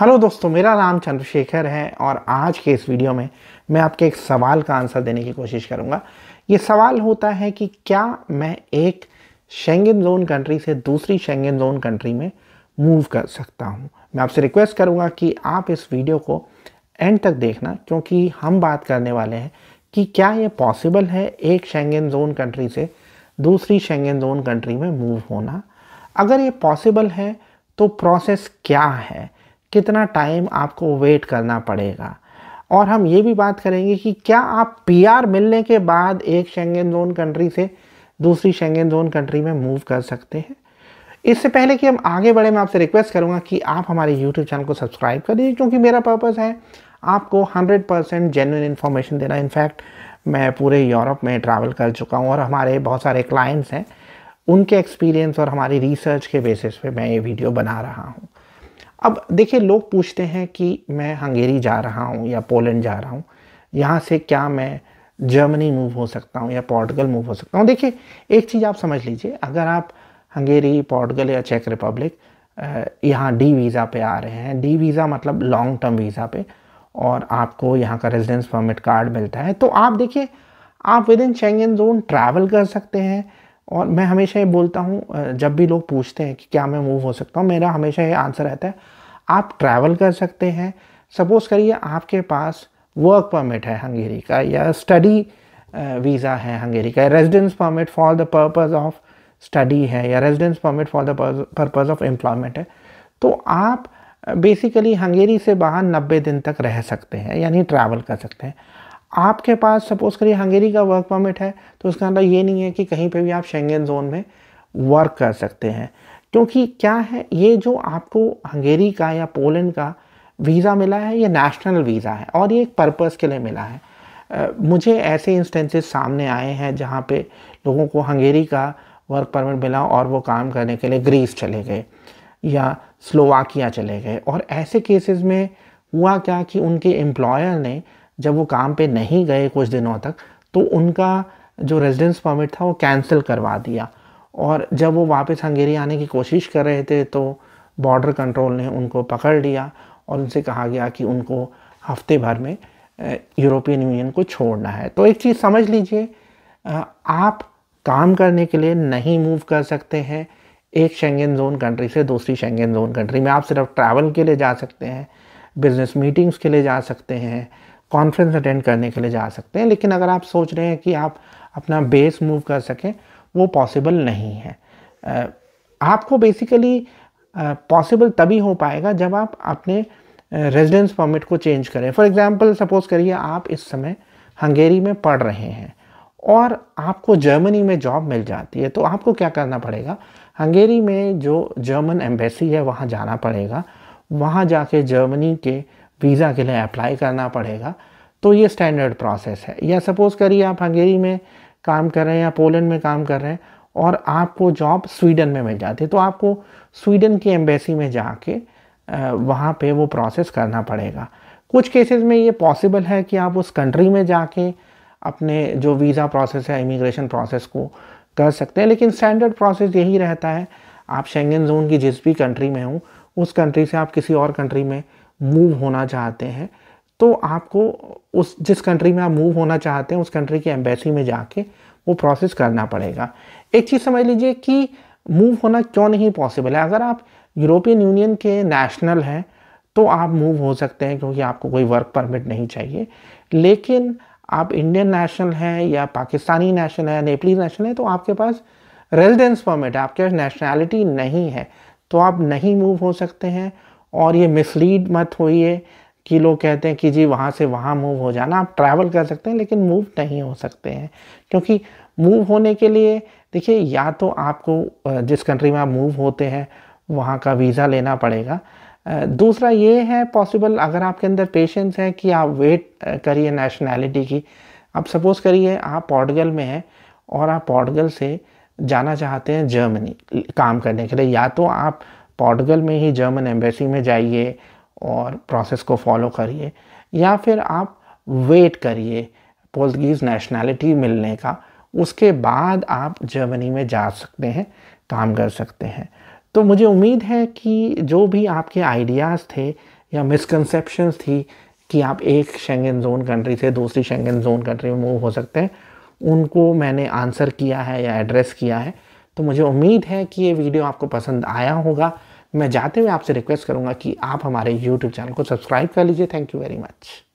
hello दोस्तों मेरा नाम चंद्रशेखर है और आज के इस वीडियो में मैं आपके एक सवाल का आंसर देने की कोशिश करूंगा ये सवाल होता है कि क्या मैं एक शेंगन जोन कंट्री से दूसरी शेंगन जोन कंट्री में मूव कर सकता हूं मैं आपसे रिक्वेस्ट करूंगा कि आप इस वीडियो को एंड तक देखना क्योंकि हम बात करने वाले हैं कि क्या ये पॉसिबल है एक शेंगन जोन कंट्री से दूसरी शेंगन जोन कंट्री में मूव होना अगर ये पॉसिबल है तो प्रोसेस क्या है कितना टाइम आपको वेट करना पड़ेगा और हम ये भी बात करेंगे कि क्या आप पीआर मिलने के बाद एक शेंगेन जोन कंट्री से दूसरी शेंगेन जोन कंट्री में मूव कर सकते हैं इससे पहले कि हम आगे बढ़े मैं आपसे रिक्वेस्ट करूँगा कि आप हमारे यूट्यूब चैनल को सब्सक्राइब कर दीजिए क्योंकि मेरा पर्पज़ है आपको 100 परसेंट जेन्यून इन्फॉर्मेशन देना इनफैक्ट मैं पूरे यूरोप में ट्रैवल कर चुका हूँ और हमारे बहुत सारे क्लाइंट्स हैं उनके एक्सपीरियंस और हमारी रिसर्च के बेसिस पे मैं ये वीडियो बना रहा हूँ अब देखिए लोग पूछते हैं कि मैं हंगेरी जा रहा हूँ या पोलैंड जा रहा हूँ यहाँ से क्या मैं जर्मनी मूव हो सकता हूँ या पोर्टुगल मूव हो सकता हूँ देखिए एक चीज़ आप समझ लीजिए अगर आप हंगेरी पोर्टुगल या चेक रिपब्लिक यहाँ डी वीज़ा पे आ रहे हैं डी वीज़ा मतलब लॉन्ग टर्म वीज़ा पे और आपको यहाँ का रेजिडेंस परमिट कार्ड मिलता है तो आप देखिए आप within Schengen zone travel कर सकते हैं और मैं हमेशा ये बोलता हूँ जब भी लोग पूछते हैं कि क्या मैं मूव हो सकता हूँ मेरा हमेशा ये आंसर रहता है आप ट्रैवल कर सकते हैं सपोज़ करिए आपके पास वर्क परमिट है हंगेरी का या स्टडी वीज़ा है हंगेरी का residence permit for the purpose of study है या residence permit for the purpose of employment है तो आप बेसिकली हंगेरी से बाहर 90 दिन तक रह सकते हैं यानी ट्रैवल कर सकते हैं आपके पास सपोज करिए हंगेरी का वर्क परमिट है तो उसका मतलब ये नहीं है कि कहीं पे भी आप शेंगेन जोन में वर्क कर सकते हैं क्योंकि क्या है ये जो आपको हंगेरी का या पोलैंड का वीज़ा मिला है ये नेशनल वीज़ा है और ये एक पर्पस के लिए मिला है आ, मुझे ऐसे इंस्टेंसेस सामने आए हैं जहाँ पे लोगों को हंगेरी का वर्क परमिट मिला और वो काम करने के लिए ग्रीस चले गए या स्लोवाकिया चले गए और ऐसे केसेस में हुआ क्या कि उनके एम्प्लॉयर ने जब वो काम पे नहीं गए कुछ दिनों तक तो उनका जो रेजिडेंस परमिट था वो कैंसिल करवा दिया और जब वो वापस हंगेरी आने की कोशिश कर रहे थे तो बॉर्डर कंट्रोल ने उनको पकड़ लिया और उनसे कहा गया कि उनको हफ्ते भर में यूरोपियन यूनियन को छोड़ना है तो एक चीज़ समझ लीजिए आप काम करने के लिए नहीं मूव कर सकते हैं एक शेंगेन जोन कंट्री से दूसरी शेंगेन जोन कंट्री में आप सिर्फ ट्रैवल के लिए जा सकते हैं बिजनेस मीटिंग्स के लिए जा सकते हैं कॉन्फ्रेंस अटेंड करने के लिए जा सकते हैं लेकिन अगर आप सोच रहे हैं कि आप अपना बेस मूव कर सकें वो पॉसिबल नहीं है आपको बेसिकली पॉसिबल तभी हो पाएगा जब आप अपने रेजिडेंस परमिट को चेंज करें फॉर एग्ज़ाम्पल सपोज़ करिए आप इस समय हंगेरी में पढ़ रहे हैं और आपको जर्मनी में जॉब मिल जाती है तो आपको क्या करना पड़ेगा हंगेरी में जो जर्मन एम्बेसी है वहाँ जाना पड़ेगा वहाँ जाके जर्मनी के वीज़ा के लिए अप्लाई करना पड़ेगा तो ये स्टैंडर्ड प्रोसेस है या सपोज़ करिए आप हंगेरी में काम कर रहे हैं या पोलैंड में काम कर रहे हैं और आपको जॉब स्वीडन में मिल जाती है तो आपको स्वीडन की एम्बेसी में जाके वहाँ पे वो प्रोसेस करना पड़ेगा कुछ केसेस में ये पॉसिबल है कि आप उस कंट्री में जाके अपने जो वीज़ा प्रोसेस है इमिग्रेशन प्रोसेस को कर सकते हैं लेकिन स्टैंडर्ड प्रोसेस यही रहता है आप शेंगन जोन की जिस भी कंट्री में हों उस कंट्री से आप किसी और कंट्री में मूव होना चाहते हैं तो आपको उस जिस कंट्री में आप मूव होना चाहते हैं उस कंट्री की एम्बेसी में जाके वो प्रोसेस करना पड़ेगा एक चीज़ समझ लीजिए कि मूव होना क्यों नहीं पॉसिबल है अगर आप यूरोपियन यूनियन के नेशनल हैं तो आप मूव हो सकते हैं क्योंकि आपको कोई वर्क परमिट नहीं चाहिए लेकिन आप इंडियन नेशनल हैं या पाकिस्तानी नेशनल है नेपली नेशनल है तो आपके पास रेजिडेंस परमिट है आपके पास नेशनैलिटी नहीं है तो आप नहीं मूव हो सकते हैं और ये मिसलीड मत होइए कि लोग कहते हैं कि जी वहाँ से वहाँ मूव हो जाना आप ट्रैवल कर सकते हैं लेकिन मूव नहीं हो सकते हैं क्योंकि मूव होने के लिए देखिए या तो आपको जिस कंट्री में आप मूव होते हैं वहाँ का वीज़ा लेना पड़ेगा दूसरा ये है पॉसिबल अगर आपके अंदर पेशेंस है कि आप वेट करिए नेशनैलिटी की आप सपोज़ करिए आप पोर्टगल में हैं और आप पोर्टगल से जाना चाहते हैं जर्मनी काम करने के लिए या तो आप पोर्टगल में ही जर्मन एम्बेसी में जाइए और प्रोसेस को फॉलो करिए या फिर आप वेट करिए पोर्तगीज़ नेशनैलिटी मिलने का उसके बाद आप जर्मनी में जा सकते हैं काम कर सकते हैं तो मुझे उम्मीद है कि जो भी आपके आइडियाज़ थे या मिसकनसेप्शंस थी कि आप एक शेंगन जोन कंट्री से दूसरी शेंगन जोन कंट्री में मूव हो सकते हैं उनको मैंने आंसर किया है या एड्रेस किया है तो मुझे उम्मीद है कि ये वीडियो आपको पसंद आया होगा मैं जाते हुए आपसे रिक्वेस्ट करूँगा कि आप हमारे यूट्यूब चैनल को सब्सक्राइब कर लीजिए थैंक यू वेरी मच